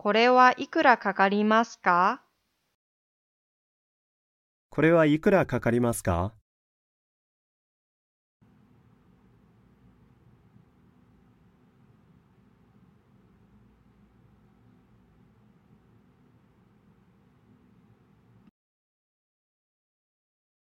これはいくらかかりますかこれはいくらかかりますか